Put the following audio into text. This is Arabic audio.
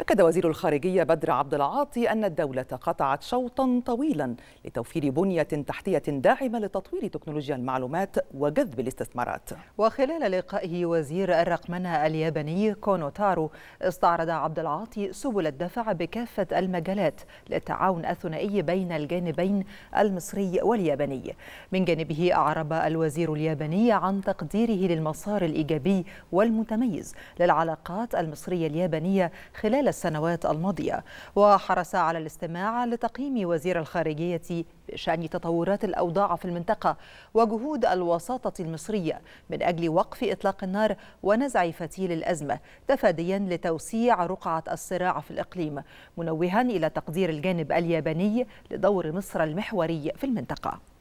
أكد وزير الخارجية بدر عبد العاطي أن الدولة قطعت شوطا طويلا لتوفير بنية تحتية داعمة لتطوير تكنولوجيا المعلومات وجذب الاستثمارات وخلال لقائه وزير الرقمنة الياباني كونو تارو استعرض عبد العاطي سبل الدفع بكافة المجالات للتعاون الثنائي بين الجانبين المصري والياباني من جانبه أعرب الوزير الياباني عن تقديره للمسار الإيجابي والمتميز للعلاقات المصرية اليابانية خلال خلال السنوات الماضية وحرص على الاستماع لتقييم وزير الخارجية بشأن تطورات الأوضاع في المنطقة وجهود الوساطة المصرية من أجل وقف إطلاق النار ونزع فتيل الأزمة تفاديا لتوسيع رقعة الصراع في الإقليم منوها إلى تقدير الجانب الياباني لدور مصر المحوري في المنطقة